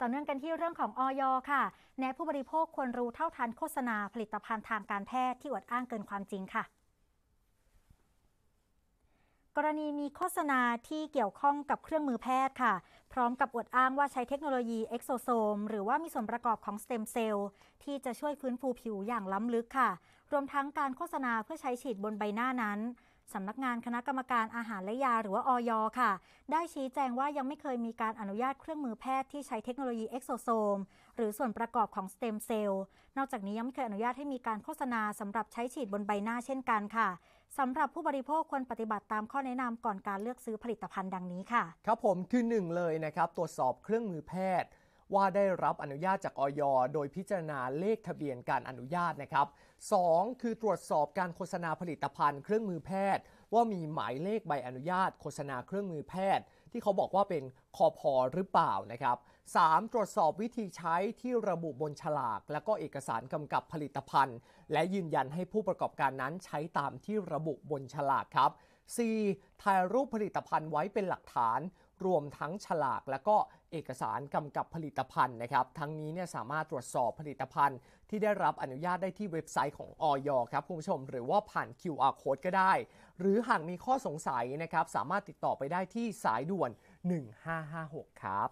ต่อเนื่องกันที่เรื่องของออยค่ะ แนะผู้บริโภคควรรู้เท่าทันโฆษณาผลิตภัณฑ์ทางการแพทย์ที่อวดอ้างเกินความจริงค่ะ กรณีมีโฆษณาที่เกี่ยวข้องกับเครื่องมือแพทย์ค่ะ พร้อมกับอวดอ้างว่าใช้เทคโนโลยีเอ็กโซโซม หรือว่ามีส่วนประกอบของสเต็มเซลล์ ที่จะช่วยฟื้นฟูผิวอย่างล้ำลึกค่ะ รวมทั้งการโฆษณาเพื่อใช้ฉีดบนใบหน้านั้นสำนักงานคณะกรรมการอาหาร และยาหรือว่าออยค่ะ ได้ชี้แจงว่ายังไม่เคยมีการอนุญาตเครื่องมือแพทย์ที่ใช้เทคโนโลยีเอ็กโซโซม หรือส่วนประกอบของสเต็มเซลล์นอกจากนี้ยังไม่เคยอนุญาตให้มีการโฆษณา สำหรับใช้ฉีดบนใบหน้าเช่นกันค่ะ สำหรับผู้บริโภคควรปฏิบัติตามข้อแนะนำก่อนการเลือกซื้อผลิตภัณฑ์ดังนี้ค่ะ ครับผมคือหนึ่งเลยนะครับตรวจสอบเครื่องมือแพทย์ว่าได้รับอนุญาตจากออยโดยพิจารณาเลขทะเบียนการอนุญาตนะครับ 2. คือตรวจสอบการโฆษณาผลิตภัณฑ์เครื่องมือแพทย์ ว่ามีหมายเลขใบอนุญาต โฆษณาเครื่องมือแพทย์ ที่เขาบอกว่าเป็นคอพอหรือเปล่านะครับ 3. ตรวจสอบวิธีใช้ที่ระบุบนฉลากและก็เอกสารกำกับผลิตภัณฑ์ และยืนยันให้ผู้ประกอบการนั้นใช้ตามที่ระบุบนฉลากครับ 4. ถ่ายรูปผลิตภัณฑ์ไว้เป็นหลักฐานรวมทั้งฉลากและก็เอกสารกำกับผลิตภัณฑ์นะครับ ทั้งนี้เนี่ยสามารถตรวจสอบผลิตภัณฑ์ที่ได้รับอนุญาตได้ที่เว็บไซต์ของออยครับ คุณผู้ชมหรือว่าผ่าน QR code ก็ได้ หรือหากมีข้อสงสัยนะครับ สามารถติดต่อไปได้ที่สายด่วน 1556 ครับ